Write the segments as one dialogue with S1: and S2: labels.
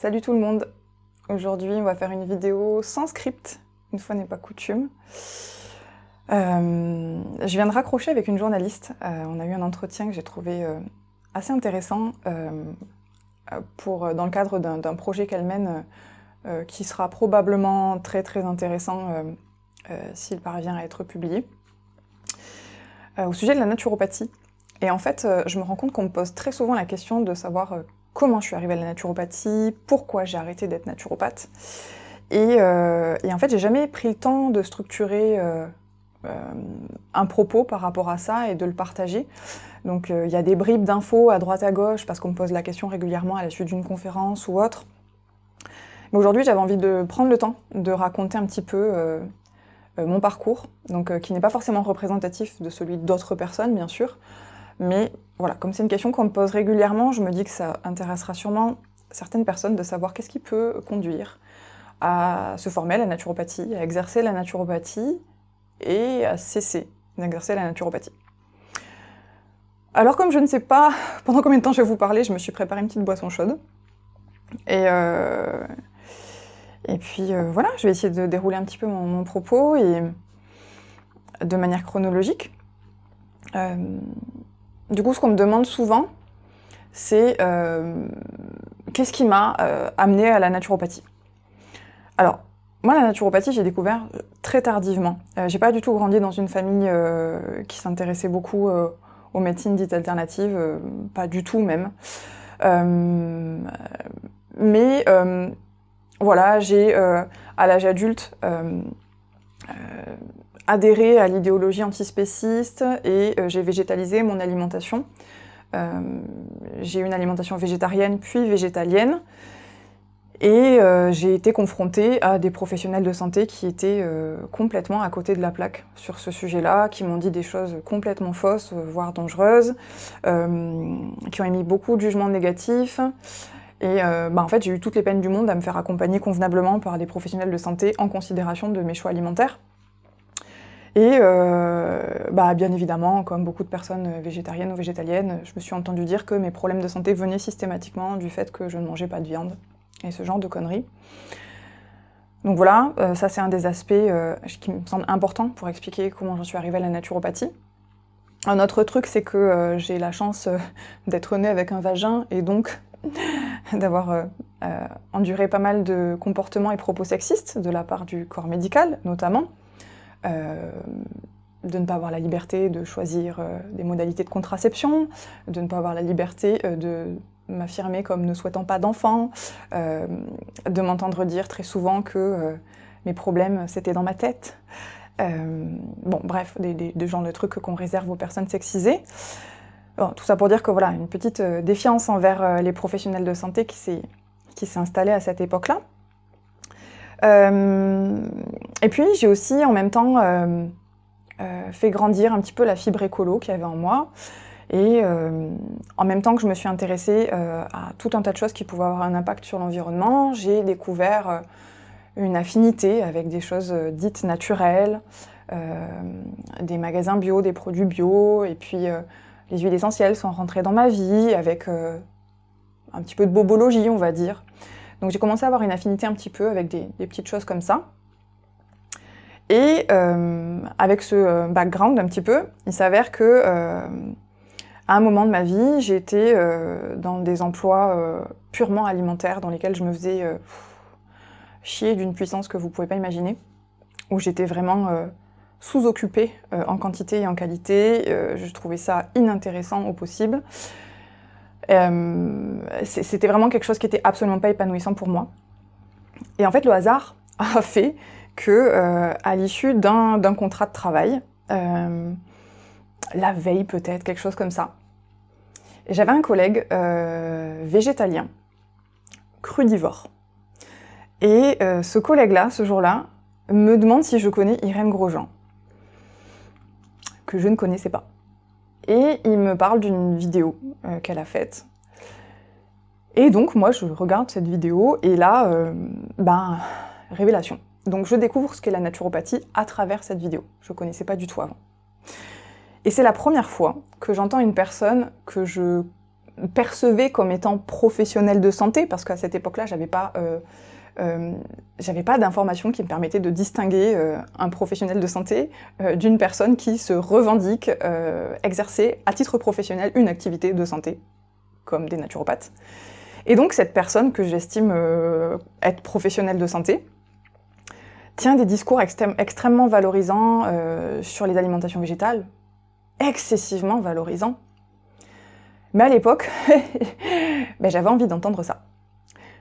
S1: Salut tout le monde Aujourd'hui, on va faire une vidéo sans script, une fois n'est pas coutume. Euh, je viens de raccrocher avec une journaliste. Euh, on a eu un entretien que j'ai trouvé euh, assez intéressant pour, dans le cadre d'un projet qu'elle mène qui sera probablement très très intéressant s'il parvient à être publié. au sujet de la naturopathie. Et en fait, je me rends compte qu'on me pose très souvent la question de savoir comment je suis arrivée à la naturopathie, pourquoi j'ai arrêté d'être naturopathe. Et, euh, en fait, j'ai jamais pris le temps de structurer euh, euh, un propos par rapport à ça et de le partager. Donc, il y a des bribes d'infos à droite à gauche parce qu'on me pose la question régulièrement à la suite d'une conférence ou autre. Mais aujourd'hui, j'avais envie de prendre le temps de raconter un petit peu mon parcours, donc qui n'est pas forcément représentatif de celui d'autres personnes, bien sûr, mais voilà, comme c'est une question qu'on me pose régulièrement, je me dis que ça intéressera sûrement certaines personnes de savoir qu'est-ce qui peut conduire à se former à la naturopathie, à exercer la naturopathie et à cesser d'exercer la naturopathie. Alors comme je ne sais pas pendant combien de temps je vais vous parler, je me suis préparé une petite boisson chaude. Et, euh, et puis euh, voilà, je vais essayer de dérouler un petit peu mon, propos et de manière chronologique. Euh, du coup, ce qu'on me demande souvent, c'est euh, qu'est-ce qui m'a euh, amené à la naturopathie Alors, moi, la naturopathie, j'ai découvert euh, très tardivement. j'ai pas du tout grandi dans une famille qui s'intéressait beaucoup aux médecines dites alternatives, pas du tout même. mais voilà, j'ai à l'âge adulte adhéré à l'idéologie antispéciste et euh, j'ai végétalisé mon alimentation. Euh, j'ai eu une alimentation végétarienne puis végétalienne. Et euh, j'ai été confrontée à des professionnels de santé qui étaient complètement à côté de la plaque sur ce sujet-là, qui m'ont dit des choses complètement fausses, voire dangereuses, qui ont émis beaucoup de jugements négatifs. Et bah, en fait, j'ai eu toutes les peines du monde à me faire accompagner convenablement par des professionnels de santé en considération de mes choix alimentaires. Et euh, bah, bien évidemment, comme beaucoup de personnes végétariennes ou végétaliennes, je me suis entendue dire que mes problèmes de santé venaient systématiquement du fait que je ne mangeais pas de viande et ce genre de conneries. Donc voilà, euh, ça c'est un des aspects euh, qui me semble important pour expliquer comment j'en suis arrivée à la naturopathie. Un autre truc, c'est que j'ai la chance d'être née avec un vagin et donc d'avoir enduré pas mal de comportements et propos sexistes de la part du corps médical notamment. Euh, de ne pas avoir la liberté de choisir euh, des modalités de contraception, de ne pas avoir la liberté euh, de m'affirmer comme ne souhaitant pas d'enfant, de m'entendre dire très souvent que mes problèmes, c'était dans ma tête. bon, bref, des, des, genres de trucs qu'on réserve aux personnes sexisées. tout ça pour dire que voilà, une petite défiance envers les professionnels de santé qui s'est installée à cette époque-là. Euh, et puis j'ai aussi en même temps euh, euh, fait grandir un petit peu la fibre écolo qu'il y avait en moi. Et en même temps que je me suis intéressée à tout un tas de choses qui pouvaient avoir un impact sur l'environnement, j'ai découvert une affinité avec des choses dites naturelles, des magasins bio, des produits bio, et puis les huiles essentielles sont rentrées dans ma vie avec un petit peu de bobologie, on va dire. Donc j'ai commencé à avoir une affinité un petit peu avec des, petites choses comme ça. Et euh, avec ce euh, background un petit peu, il s'avère que euh, à un moment de ma vie, j'étais dans des emplois purement alimentaires dans lesquels je me faisais chier d'une puissance que vous ne pouvez pas imaginer, où j'étais vraiment sous-occupée en quantité et en qualité. je trouvais ça inintéressant au possible. Euh, c'était vraiment quelque chose qui était absolument pas épanouissant pour moi. Et en fait, le hasard a fait que, euh, à l'issue d'un contrat de travail, euh, la veille peut-être, quelque chose comme ça, j'avais un collègue végétalien, crudivore. Et ce collègue-là, ce jour-là, me demande si je connais Irène Grosjean, que je ne connaissais pas. Et il me parle d'une vidéo euh, qu'elle a faite. Et donc moi je regarde cette vidéo et là, euh, ben, révélation. Donc je découvre ce qu'est la naturopathie à travers cette vidéo. Je ne connaissais pas du tout avant. Et c'est la première fois que j'entends une personne que je percevais comme étant professionnelle de santé, parce qu'à cette époque-là, j'avais pas euh, euh, j'avais pas d'informations qui me permettaient de distinguer euh, un professionnel de santé euh, d'une personne qui se revendique exercer à titre professionnel une activité de santé, comme des naturopathes. Et donc cette personne que j'estime être professionnelle de santé tient des discours extrêmement valorisants sur les alimentations végétales, excessivement valorisants. Mais à l'époque, ben, j'avais envie d'entendre ça.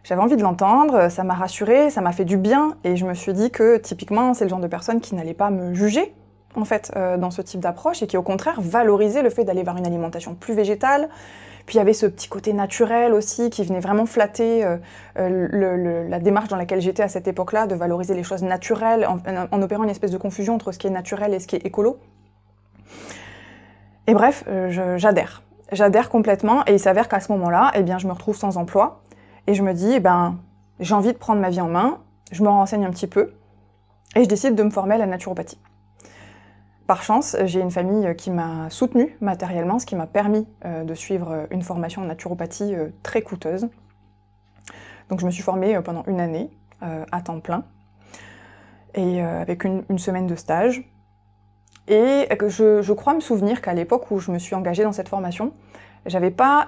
S1: J'avais envie de l'entendre, euh, ça m'a rassurée, ça m'a fait du bien, et je me suis dit que typiquement, c'est le genre de personne qui n'allait pas me juger, en fait, euh, dans ce type d'approche, et qui au contraire valorisait le fait d'aller vers une alimentation plus végétale. Puis il y avait ce petit côté naturel aussi qui venait vraiment flatter euh, la démarche dans laquelle j'étais à cette époque-là, de valoriser les choses naturelles, en, en opérant une espèce de confusion entre ce qui est naturel et ce qui est écolo. Et bref, j'adhère. J'adhère complètement et il s'avère qu'à ce moment-là, eh bien, je me retrouve sans emploi et je me dis, eh ben, j'ai envie de prendre ma vie en main, je me renseigne un petit peu, et je décide de me former à la naturopathie. Par chance, j'ai une famille euh, qui m'a soutenue matériellement, ce qui m'a permis euh, de suivre euh, une formation en naturopathie très coûteuse. Donc je me suis formée pendant une année, à temps plein, et avec une, semaine de stage. Et je, je crois me souvenir qu'à l'époque où je me suis engagée dans cette formation, j'avais pas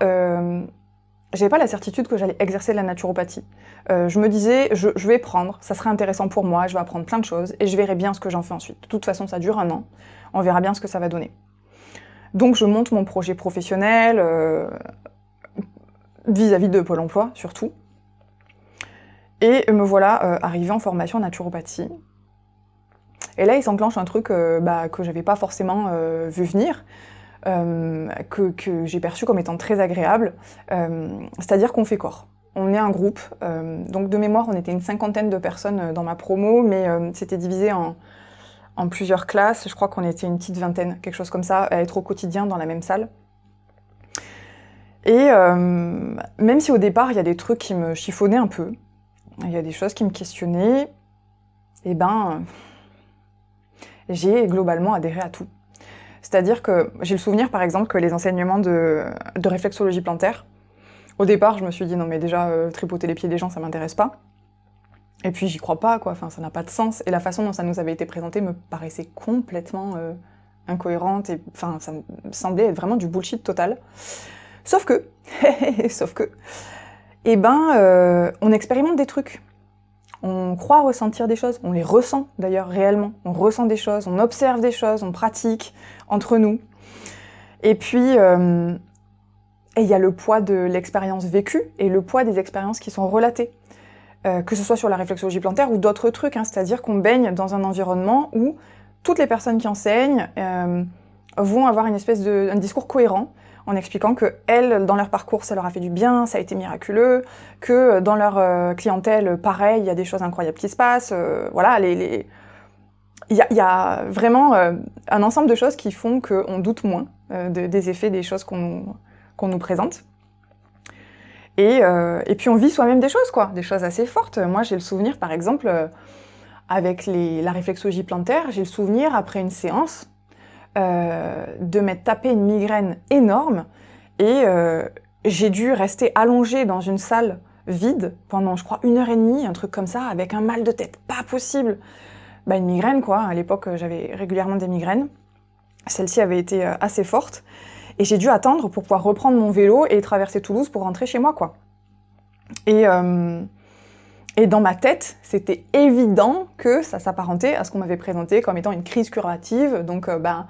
S1: j'avais pas la certitude que j'allais exercer de la naturopathie. Euh, je me disais, je, vais prendre, ça serait intéressant pour moi, je vais apprendre plein de choses et je verrai bien ce que j'en fais ensuite. De toute façon, ça dure un an, on verra bien ce que ça va donner. Donc je monte mon projet professionnel euh, vis-à-vis de Pôle Emploi surtout. Et me voilà euh, arrivée en formation naturopathie. Et là, il s'enclenche un truc bah, que j'avais pas forcément vu venir. Euh, que, j'ai perçu comme étant très agréable, euh, c'est-à-dire qu'on fait corps. On est un groupe, euh, donc de mémoire on était une cinquantaine de personnes dans ma promo, mais c'était divisé en, plusieurs classes, je crois qu'on était une petite vingtaine, quelque chose comme ça, à être au quotidien dans la même salle. Et même si au départ il y a des trucs qui me chiffonnaient un peu, il y a des choses qui me questionnaient, et eh ben j'ai globalement adhéré à tout. C'est-à-dire que j'ai le souvenir, par exemple, que les enseignements de, réflexologie plantaire, au départ, je me suis dit non, mais déjà, euh, tripoter les pieds des gens, ça m'intéresse pas. Et puis, j'y crois pas, quoi. Enfin, ça n'a pas de sens. Et la façon dont ça nous avait été présenté me paraissait complètement euh, incohérente. Et enfin, ça me semblait vraiment du bullshit total. Sauf que, sauf que, eh ben, euh, on expérimente des trucs. On croit ressentir des choses, on les ressent d'ailleurs réellement. On ressent des choses, on observe des choses, on pratique, entre nous. Et puis, euh, il y a le poids de l'expérience vécue et le poids des expériences qui sont relatées, euh, que ce soit sur la réflexologie plantaire ou d'autres trucs. Hein, c'est-à-dire qu'on baigne dans un environnement où toutes les personnes qui enseignent euh, vont avoir une espèce de un discours cohérent en expliquant que elles, dans leur parcours, ça leur a fait du bien, ça a été miraculeux, que dans leur clientèle, pareil, il y a des choses incroyables qui se passent. voilà, les il y, a vraiment euh, un ensemble de choses qui font qu'on doute moins euh, des effets des choses qu'on nous, présente. Euh, et, puis on vit soi-même des choses, quoi, des choses assez fortes. Moi, j'ai le souvenir, par exemple, avec la réflexologie plantaire, j'ai le souvenir, après une séance, de m'être tapé une migraine énorme et j'ai dû rester allongée dans une salle vide pendant, je crois, une heure et demie, un truc comme ça, avec un mal de tête pas possible. Bah, une migraine, quoi. À l'époque, euh, j'avais régulièrement des migraines. Celle-ci avait été euh, assez forte. Et j'ai dû attendre pour pouvoir reprendre mon vélo et traverser Toulouse pour rentrer chez moi, quoi. Et, euh, et dans ma tête, c'était évident que ça s'apparentait à ce qu'on m'avait présenté comme étant une crise curative. Donc, ben,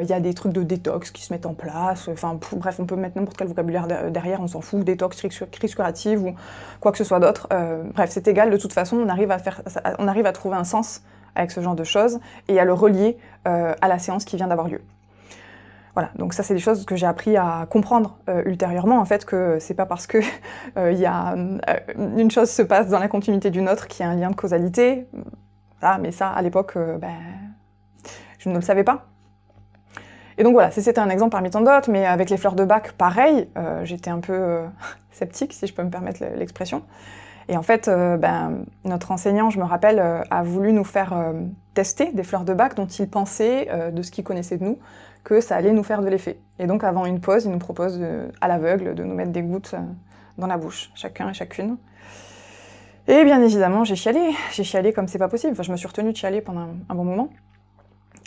S1: il y a des trucs de détox qui se mettent en place. Enfin, bref, on peut mettre n'importe quel vocabulaire derrière, on s'en fout. Détox, crise curative ou quoi que ce soit d'autre. bref, c'est égal. De toute façon, on arrive à, faire, on arrive à trouver un sens avec ce genre de choses et à le relier euh, à la séance qui vient d'avoir lieu. Voilà, donc ça c'est des choses que j'ai appris à comprendre euh, ultérieurement en fait que c'est pas parce que euh, il y a une chose se passe dans la continuité d'une autre qu'il y a un lien de causalité. mais ça à l'époque, ben, je ne le savais pas. Et donc voilà, c'était un exemple parmi tant d'autres, mais avec les fleurs de bac, pareil, j'étais un peu sceptique, si je peux me permettre l'expression. Et en fait, euh, ben, notre enseignant, je me rappelle, euh, a voulu nous faire euh, tester des fleurs de bac dont il pensait, de ce qu'il connaissait de nous, que ça allait nous faire de l'effet. Et donc, avant une pause, il nous propose à l'aveugle de nous mettre des gouttes dans la bouche, chacun et chacune. Et bien évidemment, j'ai chialé. J'ai chialé comme c'est pas possible. Enfin, je me suis retenue de chialer pendant un, bon moment.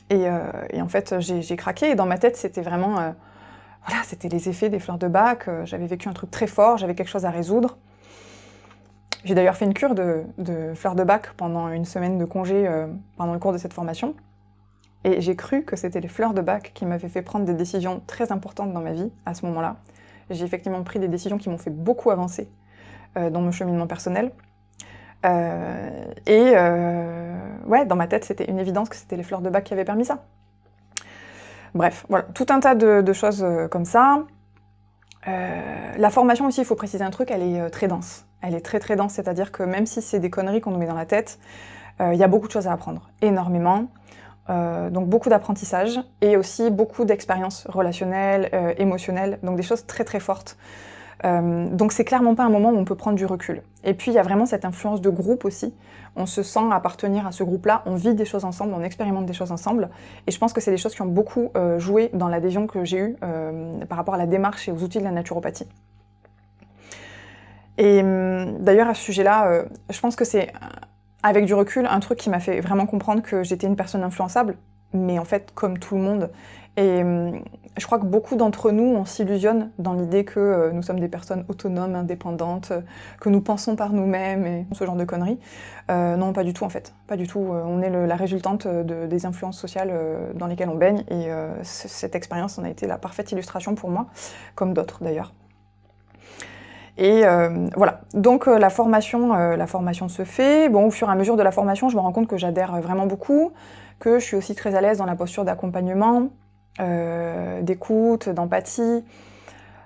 S1: Et, et en fait, j'ai craqué. Et dans ma tête, c'était vraiment. voilà, c'était les effets des fleurs de bac. J'avais vécu un truc très fort, j'avais quelque chose à résoudre. J'ai d'ailleurs fait une cure de, fleurs de bac pendant une semaine de congé euh, pendant le cours de cette formation. Et j'ai cru que c'était les fleurs de bac qui m'avaient fait prendre des décisions très importantes dans ma vie à ce moment-là. J'ai effectivement pris des décisions qui m'ont fait beaucoup avancer euh, dans mon cheminement personnel. Euh, et ouais, dans ma tête, c'était une évidence que c'était les fleurs de bac qui avaient permis ça. Bref, voilà, tout un tas de choses comme ça. la formation aussi, il faut préciser un truc, elle est très dense elle est très très dense, c'est-à-dire que même si c'est des conneries qu'on nous met dans la tête, euh, il y a beaucoup de choses à apprendre, énormément. Euh, donc beaucoup d'apprentissage et aussi beaucoup d'expériences relationnelles, euh, émotionnelles, donc des choses très très fortes. donc c'est clairement pas un moment où on peut prendre du recul. Et puis il y a vraiment cette influence de groupe aussi. On se sent appartenir à ce groupe-là, on vit des choses ensemble, on expérimente des choses ensemble. Et je pense que c'est des choses qui ont beaucoup joué dans l'adhésion que j'ai eue par rapport à la démarche et aux outils de la naturopathie. Et hum, d'ailleurs, à ce sujet-là, euh, je pense que c'est, avec du recul, un truc qui m'a fait vraiment comprendre que j'étais une personne influençable, mais en fait, comme tout le monde. Et hum, je crois que beaucoup d'entre nous, on s'illusionne dans l'idée que euh, nous sommes des personnes autonomes, indépendantes, que nous pensons par nous-mêmes et ce genre de conneries. Euh, non, pas du tout en fait. Pas du tout. On est la résultante des influences sociales dans lesquelles on baigne et cette expérience en a été la parfaite illustration pour moi, comme d'autres d'ailleurs. Et euh, voilà. Donc euh, la formation, euh, la formation se fait. Bon, au fur et à mesure de la formation, je me rends compte que j'adhère vraiment beaucoup, que je suis aussi très à l'aise dans la posture d'accompagnement, d'écoute, d'empathie.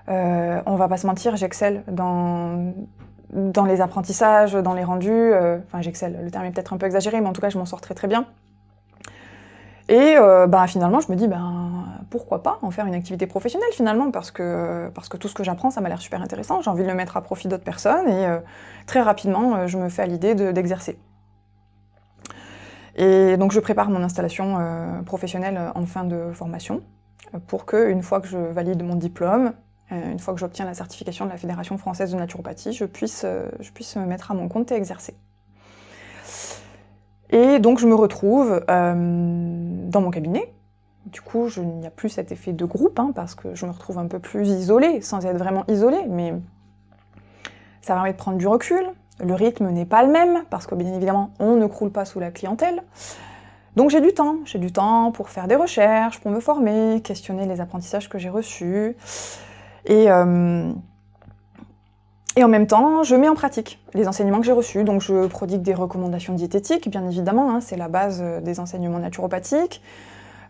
S1: on va pas se mentir, j'excelle dans, les apprentissages, dans les rendus. enfin, j'excelle, le terme est peut-être un peu exagéré, mais en tout cas, je m'en sors très très bien. Et euh, bah, finalement, je me dis, ben, pourquoi pas en faire une activité professionnelle finalement Parce que, parce que tout ce que j'apprends, ça m'a l'air super intéressant. J'ai envie de le mettre à profit d'autres personnes et euh, très rapidement, euh, je me fais à l'idée d'exercer. et donc, je prépare mon installation professionnelle en fin de formation pour que, une fois que je valide mon diplôme, une fois que j'obtiens la certification de la Fédération française de naturopathie, je puisse, je puisse me mettre à mon compte et exercer. Et donc je me retrouve euh, dans mon cabinet. Du coup, je, il n'y a plus cet effet de groupe, hein, parce que je me retrouve un peu plus isolée, sans être vraiment isolée, mais ça permet de prendre du recul. Le rythme n'est pas le même, parce que bien évidemment, on ne croule pas sous la clientèle. Donc j'ai du temps, j'ai du temps pour faire des recherches, pour me former, questionner les apprentissages que j'ai reçus. Et euh, et en même temps, je mets en pratique les enseignements que j'ai reçus. Donc je prodigue des recommandations diététiques, bien évidemment, hein, c'est la base euh, des enseignements naturopathiques.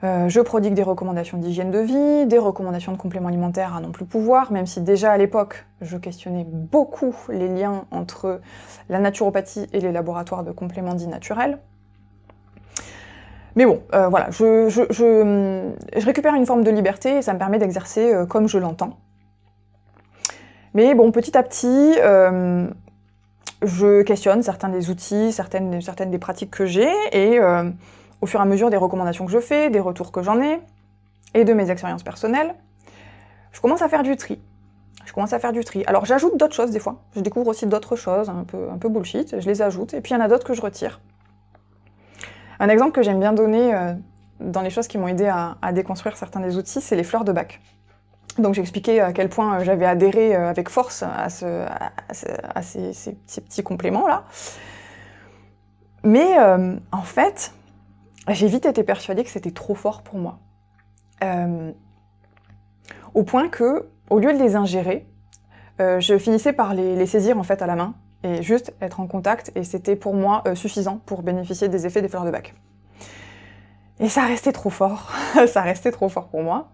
S1: Euh, je prodigue des recommandations d'hygiène de vie, des recommandations de compléments alimentaires à non plus pouvoir, même si déjà à l'époque, je questionnais beaucoup les liens entre la naturopathie et les laboratoires de compléments dits naturels. Mais bon, euh, voilà, hum, je, récupère une forme de liberté et ça me permet d'exercer comme je l'entends mais bon, petit à petit, euh, je questionne certains des outils, certaines, certaines des pratiques que j'ai, et euh, au fur et à mesure des recommandations que je fais, des retours que j'en ai, et de mes expériences personnelles, je commence à faire du tri. Je commence à faire du tri. Alors j'ajoute d'autres choses des fois. Je découvre aussi d'autres choses, un peu, un peu bullshit, je les ajoute, et puis il y en a d'autres que je retire. Un exemple que j'aime bien donner euh, dans les choses qui m'ont aidé à déconstruire certains des outils, c'est les fleurs de bac. Donc j'expliquais à quel point euh, j'avais adhéré euh, avec force à, ces, petits compléments-là. Mais euh, en fait, j'ai vite été persuadée que c'était trop fort pour moi. au point que, au lieu de les ingérer, je finissais par les, les, saisir en fait à la main et juste être en contact et c'était pour moi suffisant pour bénéficier des effets des fleurs de bac. Et ça restait trop fort, ça restait trop fort pour moi.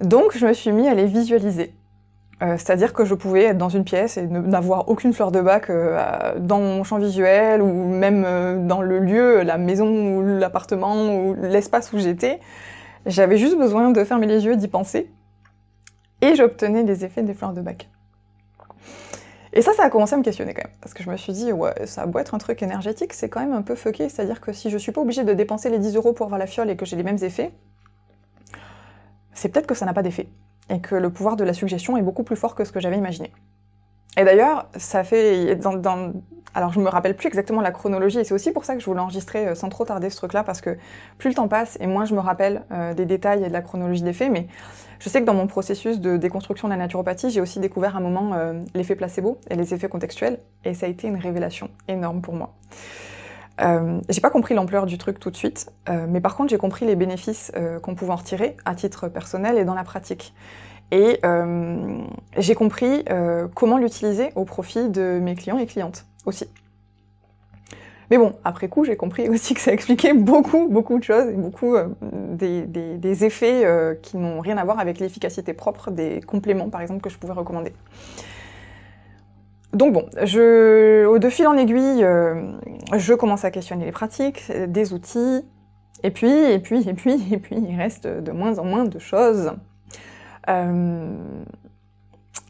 S1: Donc je me suis mis à les visualiser. Euh, c'est-à-dire que je pouvais être dans une pièce et n'avoir aucune fleur de bac euh, dans mon champ visuel ou même euh, dans le lieu, la maison ou l'appartement ou l'espace où j'étais. J'avais juste besoin de fermer les yeux, d'y penser et j'obtenais les effets des fleurs de bac. Et ça, ça a commencé à me questionner quand même, parce que je me suis dit, ouais, ça doit être un truc énergétique, c'est quand même un peu fucké, c'est-à-dire que si je suis pas obligée de dépenser les 10 euros pour avoir la fiole et que j'ai les mêmes effets, c'est peut-être que ça n'a pas d'effet, et que le pouvoir de la suggestion est beaucoup plus fort que ce que j'avais imaginé. Et d'ailleurs, ça fait. Alors, je me rappelle plus exactement la chronologie, et c'est aussi pour ça que je voulais enregistrer euh, sans trop tarder ce truc-là, parce que plus le temps passe, et moins je me rappelle euh, des détails et de la chronologie des faits, mais je sais que dans mon processus de déconstruction de la naturopathie, j'ai aussi découvert à un moment euh, l'effet placebo et les effets contextuels, et ça a été une révélation énorme pour moi. Euh, j'ai pas compris l'ampleur du truc tout de suite, euh, mais par contre j'ai compris les bénéfices euh, qu'on pouvait en retirer à titre personnel et dans la pratique. Et j'ai compris comment l'utiliser au profit de mes clients et clientes aussi. Mais bon, après coup, j'ai compris aussi que ça expliquait beaucoup, beaucoup de choses, et beaucoup des, effets qui n'ont rien à voir avec l'efficacité propre des compléments, par exemple, que je pouvais recommander donc bon, au de fil en aiguille, euh, je commence à questionner les pratiques, des outils, et puis, et puis, et puis, et puis, il reste de moins en moins de choses. Euh,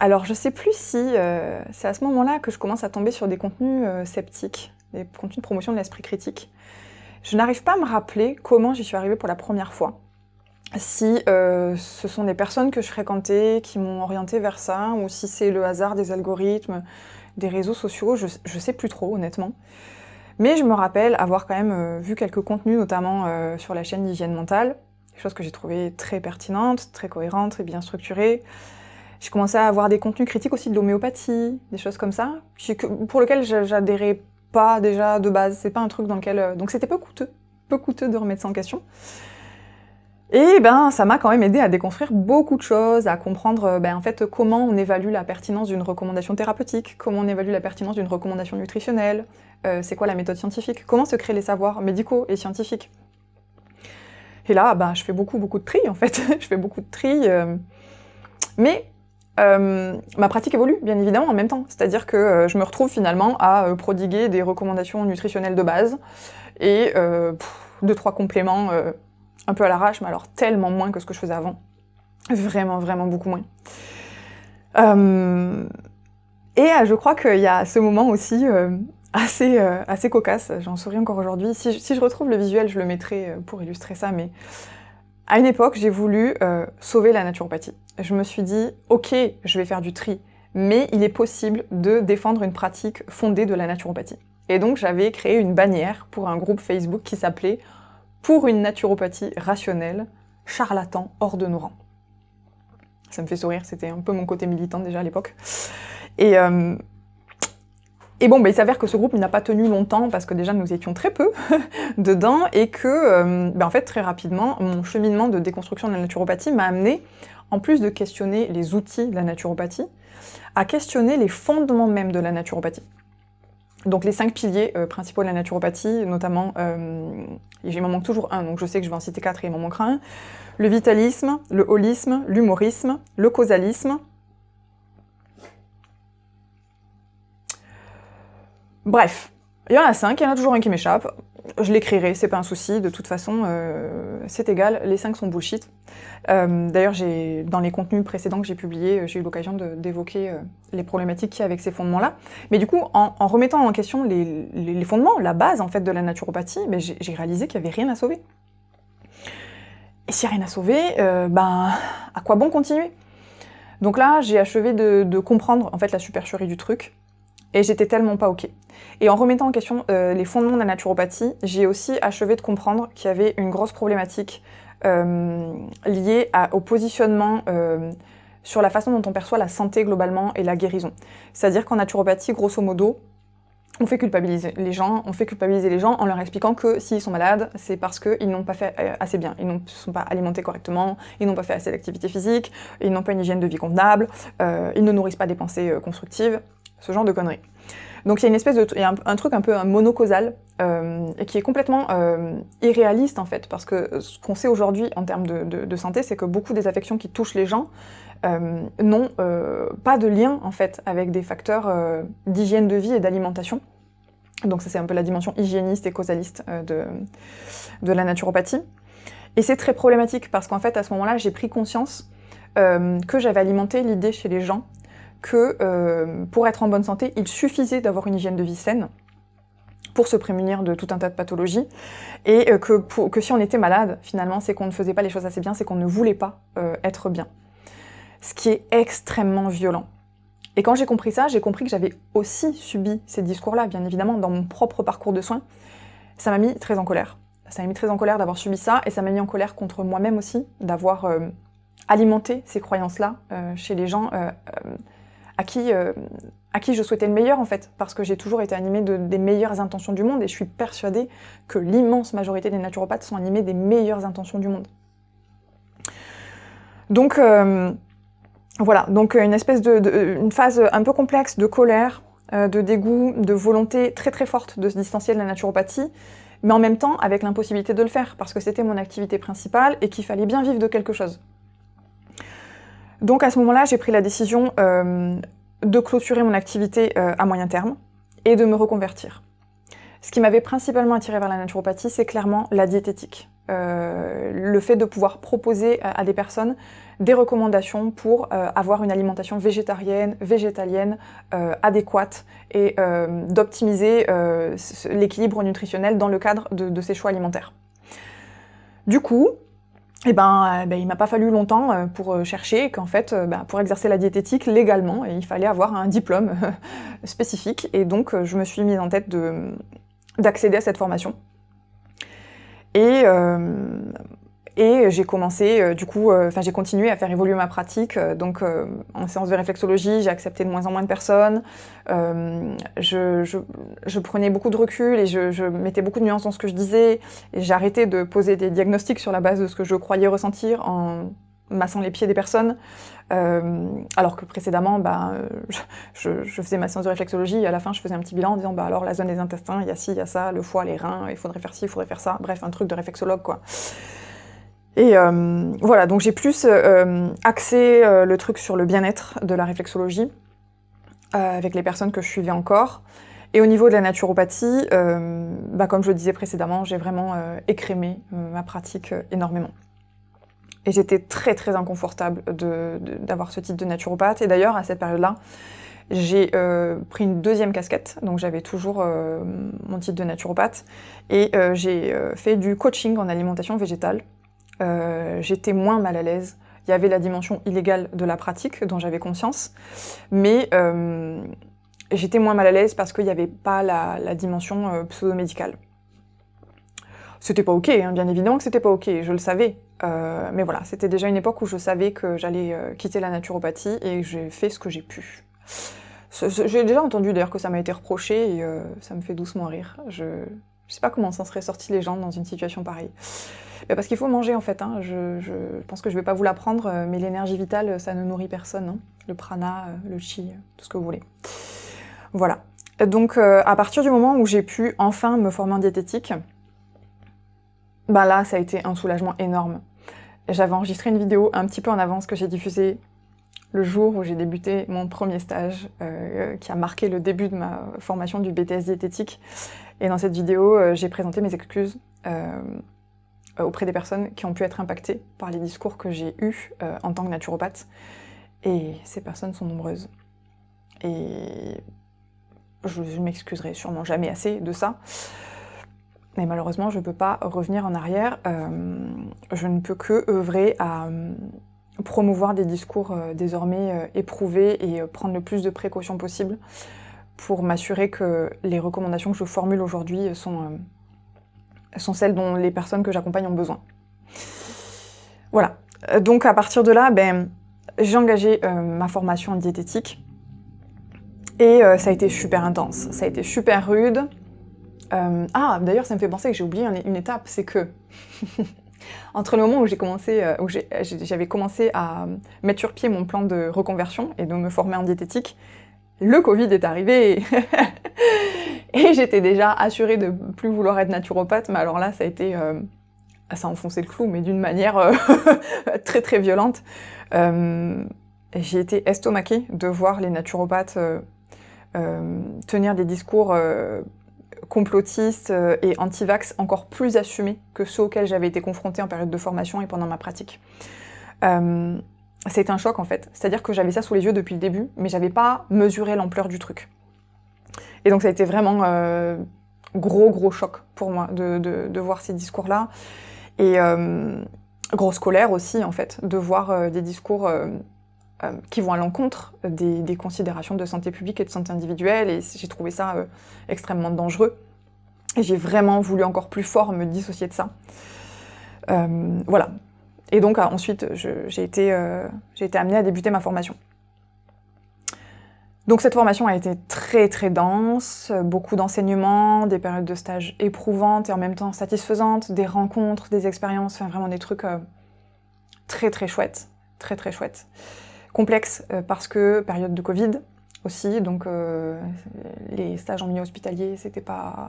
S1: alors je sais plus si euh, c'est à ce moment-là que je commence à tomber sur des contenus sceptiques, des contenus de promotion de l'esprit critique. Je n'arrive pas à me rappeler comment j'y suis arrivée pour la première fois si euh, ce sont des personnes que je fréquentais qui m'ont orienté vers ça, ou si c'est le hasard des algorithmes, des réseaux sociaux, je, ne sais plus trop honnêtement. Mais je me rappelle avoir quand même euh, vu quelques contenus, notamment euh, sur la chaîne d'hygiène mentale, des choses que j'ai trouvées très pertinentes, très cohérentes, très bien structurées. J'ai commencé à avoir des contenus critiques aussi de l'homéopathie, des choses comme ça, pour lesquelles j'adhérais pas déjà de base. C'est pas un truc dans lequel. Donc c'était peu coûteux, peu coûteux de remettre ça en question. Et ben, ça m'a quand même aidé à déconstruire beaucoup de choses, à comprendre euh, ben, en fait comment on évalue la pertinence d'une recommandation thérapeutique, comment on évalue la pertinence d'une recommandation nutritionnelle, euh, c'est quoi la méthode scientifique, comment se créent les savoirs médicaux et scientifiques. Et là, ben, je fais beaucoup beaucoup de tri en fait, je fais beaucoup de tri, euh. mais ma pratique évolue bien évidemment en même temps, c'est-à-dire que je me retrouve finalement à prodiguer des recommandations nutritionnelles de base et deux trois compléments un peu à l'arrache, mais alors tellement moins que ce que je faisais avant. Vraiment, vraiment beaucoup moins. Euh, et euh, je crois qu'il y a ce moment aussi euh, assez, assez cocasse, j'en souris encore aujourd'hui. si, je retrouve le visuel, je le mettrai pour illustrer ça, mais à une époque, j'ai voulu sauver la naturopathie. Je me suis dit, ok, je vais faire du tri, mais il est possible de défendre une pratique fondée de la naturopathie. Et donc j'avais créé une bannière pour un groupe Facebook qui s'appelait pour une naturopathie rationnelle, charlatan hors de nos rangs. Ça me fait sourire, c'était un peu mon côté militant déjà à l'époque. Et, euh, bon, ben, il s'avère que ce groupe n'a pas tenu longtemps parce que déjà nous étions très peu dedans et que, euh, ben, en fait, très rapidement, mon cheminement de déconstruction de la naturopathie m'a amené, en plus de questionner les outils de la naturopathie, à questionner les fondements même de la naturopathie. Donc les cinq piliers euh, principaux de la naturopathie, notamment, il euh, m'en manque toujours un, donc je sais que je vais en citer quatre et il m'en manquera un, le vitalisme, le holisme, l'humorisme, le causalisme. Bref, il y en a cinq, il y en a toujours un qui m'échappe je l'écrirai, c'est pas un souci, de toute façon, euh, c'est égal, les cinq sont bullshit. Euh, D'ailleurs, dans les contenus précédents que j'ai publiés, euh, j'ai eu l'occasion d'évoquer euh, les problématiques qu'il y a avec ces fondements-là. Mais du coup, en, remettant en question les, fondements, la base en fait de la naturopathie, ben, j'ai réalisé qu'il n'y avait rien à sauver. Et s'il n'y a rien à sauver, ben, à quoi bon continuer Donc là, j'ai achevé de, de comprendre en fait la supercherie du truc, et j'étais tellement pas OK. Et en remettant en question euh, les fondements de la naturopathie, j'ai aussi achevé de comprendre qu'il y avait une grosse problématique euh, liée au positionnement euh, sur la façon dont on perçoit la santé globalement et la guérison. C'est-à-dire qu'en naturopathie, grosso modo, on fait culpabiliser les gens, on fait culpabiliser les gens en leur expliquant que s'ils sont malades, c'est parce qu'ils n'ont pas fait assez bien, ils ne sont pas alimentés correctement, ils n'ont pas fait assez d'activité physique, ils n'ont pas une hygiène de vie convenable, ils ne nourrissent pas des pensées constructives, ce genre de conneries. Donc il y a une espèce de, un, truc un peu monocausal euh, et qui est complètement euh, irréaliste en fait, parce que ce qu'on sait aujourd'hui en termes de, santé, c'est que beaucoup des affections qui touchent les gens euh, n'ont pas de lien en fait avec des facteurs d'hygiène de vie et d'alimentation. Donc ça c'est un peu la dimension hygiéniste et causaliste de, de la naturopathie. Et c'est très problématique parce qu'en fait à ce moment-là j'ai pris conscience que j'avais alimenté l'idée chez les gens que euh, pour être en bonne santé, il suffisait d'avoir une hygiène de vie saine pour se prémunir de tout un tas de pathologies, et euh, que, que si on était malade, finalement, c'est qu'on ne faisait pas les choses assez bien, c'est qu'on ne voulait pas euh, être bien. Ce qui est extrêmement violent. Et quand j'ai compris ça, j'ai compris que j'avais aussi subi ces discours-là, bien évidemment, dans mon propre parcours de soins. Ça m'a mis très en colère. Ça m'a mis très en colère d'avoir subi ça, et ça m'a mis en colère contre moi-même aussi, d'avoir alimenté ces croyances-là chez les gens à qui, euh, à qui je souhaitais le meilleur en fait, parce que j'ai toujours été animée de, des meilleures intentions du monde et je suis persuadée que l'immense majorité des naturopathes sont animés des meilleures intentions du monde. Donc euh, voilà, donc euh, une espèce de, une phase un peu complexe de colère, de dégoût, de volonté très très forte de se distancier de la naturopathie, mais en même temps avec l'impossibilité de le faire parce que c'était mon activité principale et qu'il fallait bien vivre de quelque chose. Donc à ce moment-là, j'ai pris la décision euh, de clôturer mon activité euh, à moyen terme et de me reconvertir. Ce qui m'avait principalement attiré vers la naturopathie, c'est clairement la diététique. Euh, le fait de pouvoir proposer à, des personnes des recommandations pour avoir une alimentation végétarienne, végétalienne, adéquate et d'optimiser l'équilibre nutritionnel dans le cadre de, ces choix alimentaires. Du coup, et eh ben, euh, ben, il m'a pas fallu longtemps euh, pour euh, chercher qu'en fait, ben, pour exercer la diététique légalement, il fallait avoir un diplôme spécifique. Et donc, je me suis mise en tête d'accéder à cette formation. Et et j'ai commencé, euh, du coup, euh, enfin j'ai continué à faire évoluer ma pratique. Euh, donc en séance de réflexologie, j'ai accepté de moins en moins de personnes. Je, prenais beaucoup de recul et je, mettais beaucoup de nuances dans ce que je disais. Et j'ai de poser des diagnostics sur la base de ce que je croyais ressentir en massant les pieds des personnes, alors que précédemment, bah, je, faisais ma séance de réflexologie et à la fin, je faisais un petit bilan en disant, ben, alors la zone des intestins, il y a ci, il y a ça, le foie, les reins, il faudrait faire ci, il faudrait faire ça, bref, un truc de réflexologue, quoi. Et euh, voilà, donc j'ai plus euh, euh, axé le truc sur le bien-être de la réflexologie avec les personnes que je suivais encore. Et au niveau de la naturopathie, bah, comme je le disais précédemment, j'ai vraiment écrémé ma pratique énormément. Et j'étais très très inconfortable d'avoir ce titre de naturopathe. Et d'ailleurs, à cette période-là, j'ai pris une deuxième casquette, donc j'avais toujours mon titre de naturopathe, et j'ai fait du coaching en alimentation végétale euh, j'étais moins mal à l'aise. Il y avait la dimension illégale de la pratique dont j'avais conscience, mais euh, j'étais moins mal à l'aise parce qu'il n'y avait pas la, dimension euh, pseudo-médicale. C'était pas ok, hein, bien évidemment que c'était pas ok, je le savais. mais voilà, c'était déjà une époque où je savais que j'allais quitter la naturopathie et j'ai fait ce que j'ai pu. J'ai déjà entendu d'ailleurs que ça m'a été reproché et ça me fait doucement rire. Je, je sais pas comment s'en seraient sortis les gens dans une situation pareille. parce qu'il faut manger en fait. Hein. Je, pense que je vais pas vous l'apprendre, euh, mais l'énergie vitale, ça ne nourrit personne. Hein. Le prana, euh, le chi, euh, tout ce que vous voulez. Voilà. Donc à partir du moment où j'ai pu enfin me former en diététique, bah là ça a été un soulagement énorme. J'avais enregistré une vidéo un petit peu en avance que j'ai diffusée le jour où j'ai débuté mon premier stage, qui a marqué le début de ma formation du BTS diététique. Et dans cette vidéo, euh, j'ai présenté mes excuses euh, auprès des personnes qui ont pu être impactées par les discours que j'ai eus euh, en tant que naturopathe. Et ces personnes sont nombreuses. Et je ne m'excuserai sûrement jamais assez de ça. Mais malheureusement, je ne peux pas revenir en arrière. je ne peux que œuvrer à promouvoir des discours désormais éprouvés et prendre le plus de précautions possible pour m'assurer que les recommandations que je formule aujourd'hui sont, euh, celles dont les personnes que j'accompagne ont besoin. Voilà. Euh, donc à partir de là, ben, j'ai engagé euh, ma formation en diététique et ça a été super intense, ça a été super rude. ah, d'ailleurs, ça me fait penser que j'ai oublié une, étape, c'est que entre le moment où j'ai commencé, où j'avais commencé à mettre sur pied mon plan de reconversion et de me former en diététique, le Covid est arrivé et j'étais déjà assurée de plus vouloir être naturopathe, mais alors là, ça a été euh, ça a enfoncé le clou, mais d'une manière euh, très très violente. Euh, j'ai été estomaquée de voir les naturopathes tenir des discours complotistes et anti-vax encore plus assumés que ceux auxquels j'avais été confrontée en période de formation et pendant ma pratique c'était un choc en fait. C'est-à-dire que j'avais ça sous les yeux depuis le début, mais j'avais pas mesuré l'ampleur du truc. Et donc ça a été vraiment euh, gros gros choc pour moi de, voir ces discours-là. Et euh, grosse colère aussi en fait, de voir euh, des discours qui vont à l'encontre des, des, considérations de santé publique et de santé individuelle. Et j'ai trouvé ça extrêmement dangereux. Et j'ai vraiment voulu encore plus fort me dissocier de ça. voilà, et donc ah, ensuite, euh, j'ai été, amenée à débuter ma formation. Donc cette formation a été très très dense, beaucoup d'enseignements, des périodes de stage éprouvantes et en même temps satisfaisantes, des rencontres, des expériences, enfin vraiment des trucs euh, très très chouettes, très très chouettes. Complexe euh, parce que période de Covid aussi, donc les stages en milieu hospitalier, c'était pas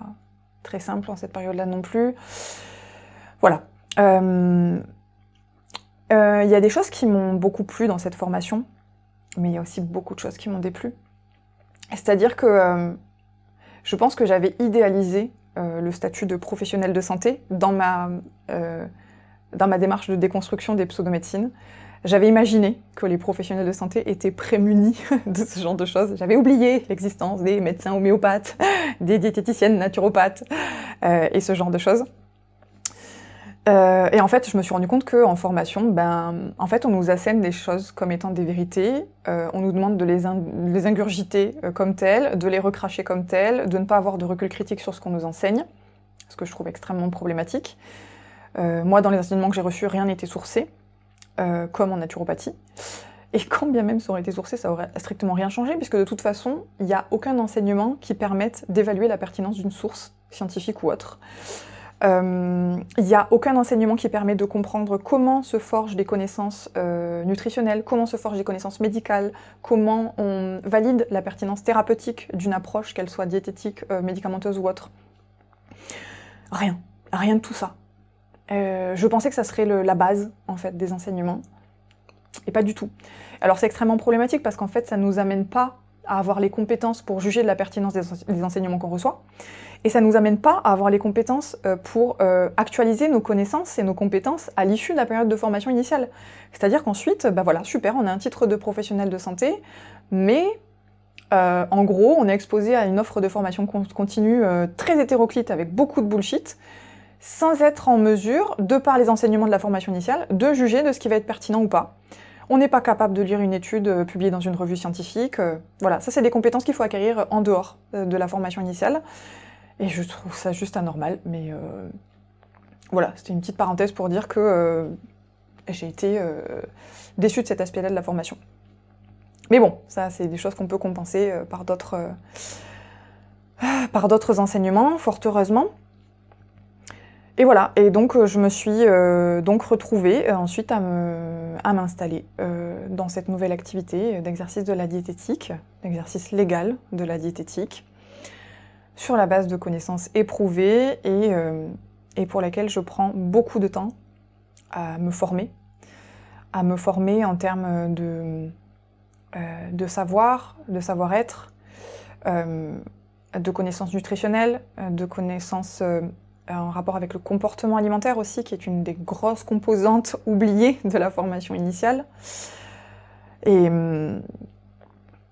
S1: très simple en cette période-là non plus. Voilà. Euh, il y a des choses qui m'ont beaucoup plu dans cette formation, mais il y a aussi beaucoup de choses qui m'ont déplu. C'est-à-dire que euh, je pense que j'avais idéalisé euh, le statut de professionnel de santé dans ma, dans ma démarche de déconstruction des pseudomédecines. J'avais imaginé que les professionnels de santé étaient prémunis de ce genre de choses. J'avais oublié l'existence des médecins homéopathes, des diététiciennes naturopathes et ce genre de choses. Euh, et en fait, je me suis rendu compte qu'en formation, ben, en fait, on nous assène des choses comme étant des vérités. Euh, on nous demande de les, ingurgiter euh, comme telles, de les recracher comme telles, de ne pas avoir de recul critique sur ce qu'on nous enseigne, ce que je trouve extrêmement problématique. moi, dans les enseignements que j'ai reçus, rien n'était sourcé, comme en naturopathie. Et quand bien même ça aurait été sourcé, ça aurait strictement rien changé, puisque de toute façon, il n'y a aucun enseignement qui permette d'évaluer la pertinence d'une source scientifique ou autre. Il euh, n'y a aucun enseignement qui permet de comprendre comment se forgent des connaissances euh, nutritionnelles, comment se forgent des connaissances médicales, comment on valide la pertinence thérapeutique d'une approche, qu'elle soit diététique, euh, médicamenteuse ou autre. Rien, rien de tout ça. je pensais que ça serait la base en fait des enseignements, et pas du tout. Alors c'est extrêmement problématique parce qu'en fait ça nous amène pas à avoir les compétences pour juger de la pertinence des, enseignements qu'on reçoit. Et ça ne nous amène pas à avoir les compétences euh, pour euh, actualiser nos connaissances et nos compétences à l'issue de la période de formation initiale. C'est-à-dire qu'ensuite, bah voilà, super, on a un titre de professionnel de santé, mais euh, en gros, on est exposé à une offre de formation continue très hétéroclite avec beaucoup de bullshit, sans être en mesure, de par les enseignements de la formation initiale, de juger de ce qui va être pertinent ou pas. On n'est pas capable de lire une étude euh, publiée dans une revue scientifique. Euh, voilà, ça c'est des compétences qu'il faut acquérir euh, en dehors de la formation initiale. Et je trouve ça juste anormal, mais voilà, c'était une petite parenthèse pour dire que j'ai été déçu déçue de cet aspect-là de la formation. Mais bon, ça, c'est des choses qu'on peut compenser par d'autres, ah, par d'autres enseignements, fort heureusement. Et voilà, et donc euh, je me suis euh, donc retrouvée euh, ensuite à, m'installer dans cette nouvelle activité d'exercice de la diététique, d'exercice légal de la diététique, sur la base de connaissances éprouvées et, pour laquelle je prends beaucoup de temps à me former, à me former en termes de savoir, de savoir-être, de connaissances nutritionnelles, de connaissances euh, en rapport avec le comportement alimentaire aussi, qui est une des grosses composantes oubliées de la formation initiale. Et hum,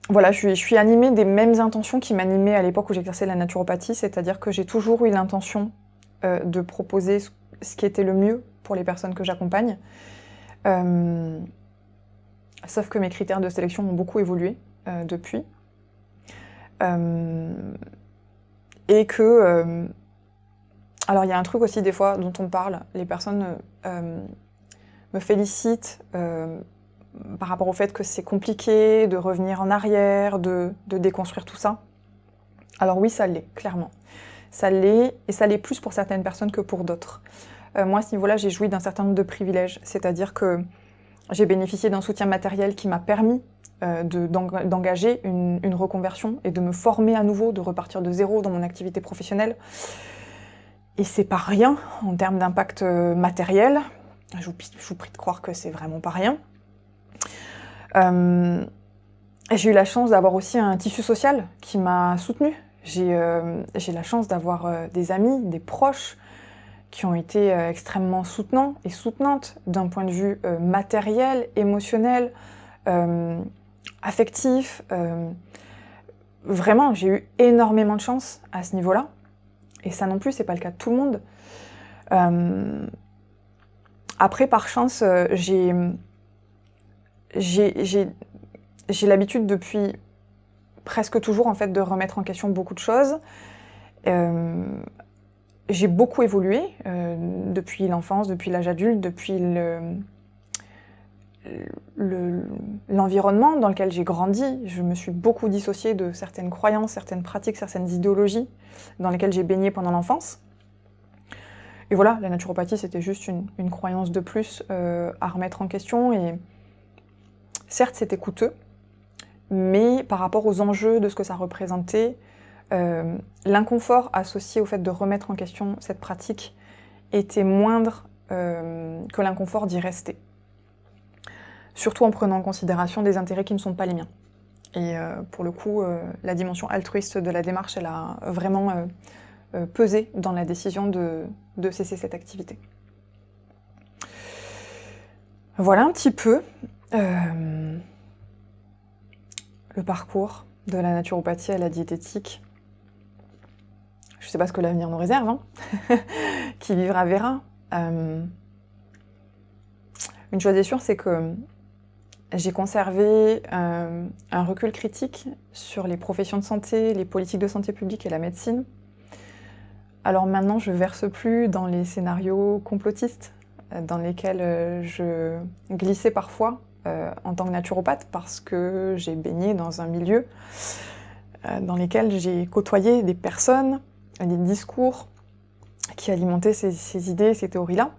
S1: voilà, je suis, animée des mêmes intentions qui m'animaient à l'époque où j'exerçais la naturopathie, c'est-à-dire que j'ai toujours eu l'intention euh, de proposer ce, qui était le mieux pour les personnes que j'accompagne. Hum, sauf que mes critères de sélection ont beaucoup évolué euh, depuis. Hum, et que alors il y a un truc aussi des fois dont on parle, les personnes euh, me félicitent euh, par rapport au fait que c'est compliqué de revenir en arrière, de, déconstruire tout ça. Alors oui, ça l'est, clairement. Ça l'est, et ça l'est plus pour certaines personnes que pour d'autres. Euh, moi, à ce niveau-là, j'ai joui d'un certain nombre de privilèges, c'est-à-dire que j'ai bénéficié d'un soutien matériel qui m'a permis d'engager une, reconversion et de me former à nouveau, de repartir de zéro dans mon activité professionnelle. Et c'est pas rien en termes d'impact euh, matériel. Je vous, prie de croire que c'est vraiment pas rien. Euh, j'ai eu la chance d'avoir aussi un tissu social qui m'a soutenue. J'ai eu la chance d'avoir euh, des amis, des proches qui ont été extrêmement soutenants et soutenantes d'un point de vue matériel, émotionnel, affectif. vraiment, j'ai eu énormément de chance à ce niveau-là. Et ça non plus, c'est pas le cas de tout le monde. Euh, après, par chance, euh, j'ai j'ai l'habitude depuis presque toujours en fait de remettre en question beaucoup de choses. Euh, j'ai beaucoup évolué depuis l'enfance, depuis l'âge adulte, depuis le, l'environnement dans lequel j'ai grandi, je me suis beaucoup dissociée de certaines croyances, certaines pratiques, certaines idéologies dans lesquelles j'ai baigné pendant l'enfance. Et voilà, la naturopathie, c'était juste une, croyance de plus euh, à remettre en question. Et certes, c'était coûteux, mais par rapport aux enjeux de ce que ça représentait, euh, l'inconfort associé au fait de remettre en question cette pratique était moindre euh, que l'inconfort d'y rester surtout en prenant en considération des intérêts qui ne sont pas les miens. Et euh, pour le coup, euh, la dimension altruiste de la démarche, elle a vraiment euh, pesé dans la décision de, cesser cette activité. Voilà un petit peu le parcours de la naturopathie à la diététique. Je ne sais pas ce que l'avenir nous réserve, hein, qui vivra verra. une chose est sûre, c'est que j'ai conservé euh, un recul critique sur les professions de santé, les politiques de santé publique et la médecine. Alors maintenant, je verse plus dans les scénarios complotistes euh, dans lesquels euh, je glissais parfois en tant que naturopathe parce que j'ai baigné dans un milieu dans lequel j'ai côtoyé des personnes, des discours qui alimentaient ces, ces idées, ces théories-là.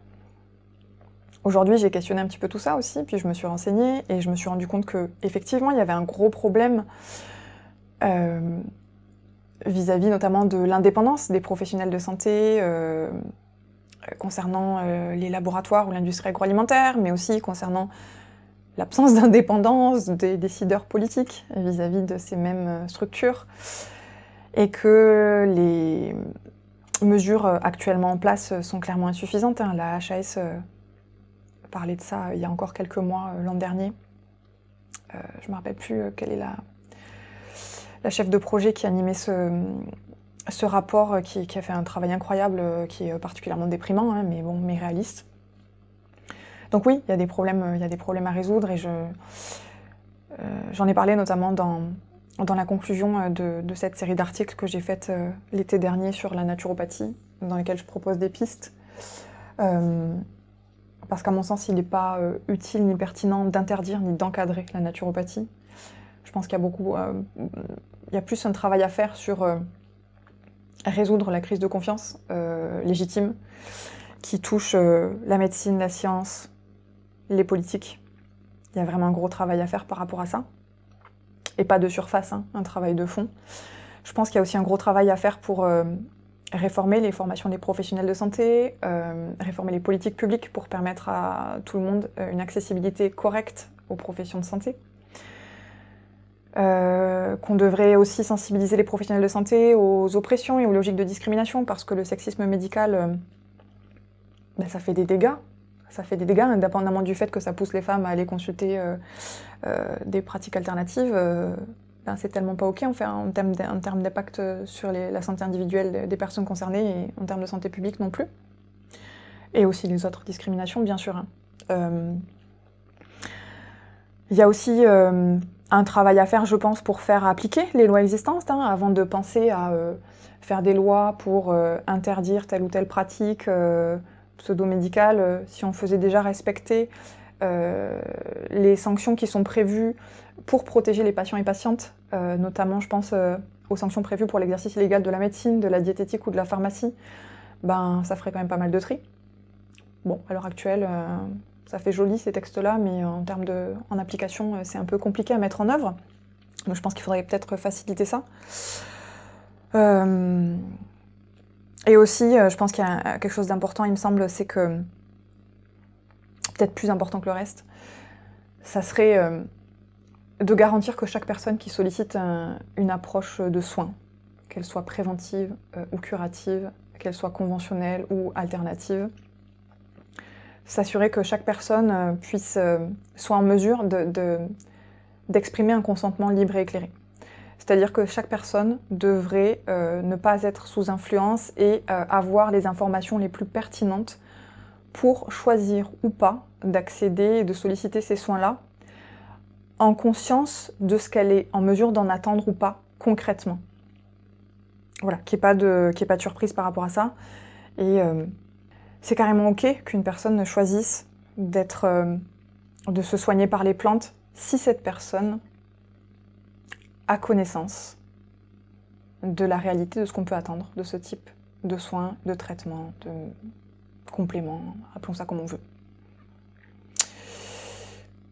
S1: Aujourd'hui, j'ai questionné un petit peu tout ça aussi, puis je me suis renseignée et je me suis rendu compte que effectivement, il y avait un gros problème euh, vis-à-vis notamment de l'indépendance des professionnels de santé euh, concernant euh, les laboratoires ou l'industrie agroalimentaire, mais aussi concernant l'absence d'indépendance des décideurs politiques vis-à-vis de ces mêmes structures, et que les mesures actuellement en place sont clairement insuffisantes. Hein. La HAS parlé de ça euh, il y a encore quelques mois, euh, l'an dernier. Euh, je ne me rappelle plus quelle est la, la chef de projet qui animait ce, ce rapport, qui, a fait un travail incroyable, qui est particulièrement déprimant, hein, mais bon, mais réaliste. Donc oui, il y a des problèmes, y des problèmes à résoudre et je j'en ai parlé notamment dans, dans la conclusion de, cette série d'articles que j'ai faite l'été dernier sur la naturopathie, dans lesquels je propose des pistes parce qu'à mon sens, il n'est pas euh, utile ni pertinent d'interdire ni d'encadrer la naturopathie. Je pense qu'il y a beaucoup, euh, il y a plus un travail à faire sur euh, résoudre la crise de confiance légitime qui touche la médecine, la science, les politiques. Il y a vraiment un gros travail à faire par rapport à ça, et pas de surface, hein, un travail de fond. Je pense qu'il y a aussi un gros travail à faire pour réformer les formations des professionnels de santé, euh, réformer les politiques publiques pour permettre à tout le monde euh, une accessibilité correcte aux professions de santé. Euh, qu'on devrait aussi sensibiliser les professionnels de santé aux oppressions et aux logiques de discrimination, parce que le sexisme médical, ben, ça fait des dégâts. Ça fait des dégâts, indépendamment du fait que ça pousse les femmes à aller consulter des pratiques alternatives ben, c'est tellement pas OK en, fait, en termes d'impact euh, sur la santé individuelle des personnes concernées et en termes de santé publique non plus. Et aussi les autres discriminations, bien sûr. Il hein. euh, y a aussi euh, un travail à faire, je pense, pour faire appliquer les lois existantes, hein, avant de penser à faire des lois pour interdire telle ou telle pratique pseudo-médicale, si on faisait déjà respecter les sanctions qui sont prévues pour protéger les patients et patientes euh, notamment je pense euh, aux sanctions prévues pour l'exercice illégal de la médecine, de la diététique ou de la pharmacie, ben ça ferait quand même pas mal de tri. Bon, à l'heure actuelle, euh, ça fait joli ces textes-là, mais en termes de, en application, c'est un peu compliqué à mettre en œuvre. Donc je pense qu'il faudrait peut-être faciliter ça. et aussi, je pense qu'il y a quelque chose d'important, il me semble, c'est que peut-être plus important que le reste, ça serait de garantir que chaque personne qui sollicite une approche de soins, qu'elle soit préventive euh, ou curative, qu'elle soit conventionnelle ou alternative, s'assurer que chaque personne euh, puisse euh, soit en mesure d'exprimer de, un consentement libre et éclairé. C'est-à-dire que chaque personne devrait ne pas être sous influence et avoir les informations les plus pertinentes pour choisir ou pas d'accéder et de solliciter ces soins-là en conscience de ce qu'elle est en mesure d'en attendre ou pas, concrètement. Voilà, qui n'y pas de, qui pas surprise par rapport à ça. Et euh, c'est carrément OK qu'une personne choisisse d'être, euh, de se soigner par les plantes si cette personne a connaissance de la réalité de ce qu'on peut attendre de ce type de soins, de traitements, de compléments, appelons ça comme on veut.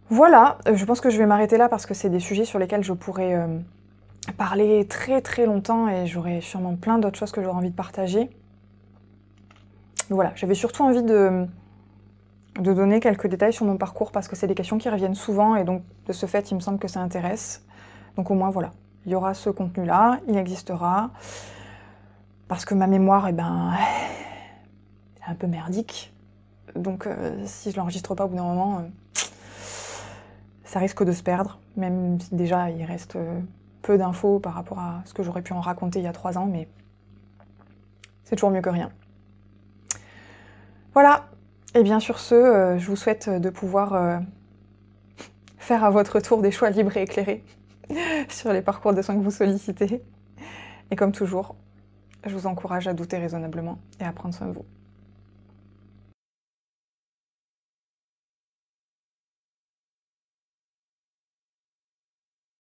S1: Voilà, euh, je pense que je vais m'arrêter là parce que c'est des sujets sur lesquels je pourrais euh, parler très très longtemps et j'aurais sûrement plein d'autres choses que j'aurais envie de partager. Voilà, j'avais surtout envie de, donner quelques détails sur mon parcours parce que c'est des questions qui reviennent souvent et donc de ce fait, il me semble que ça intéresse. Donc au moins voilà, il y aura ce contenu-là, il existera. Parce que ma mémoire, eh ben, est un peu merdique. Donc euh, si je l'enregistre pas au bout d'un moment, ça risque de se perdre, même si déjà il reste euh, peu d'infos par rapport à ce que j'aurais pu en raconter il y a trois ans, mais c'est toujours mieux que rien. Voilà, et bien sur ce, euh, je vous souhaite de pouvoir euh, faire à votre tour des choix libres et éclairés sur les parcours de soins que vous sollicitez. Et comme toujours, je vous encourage à douter raisonnablement et à prendre soin de vous.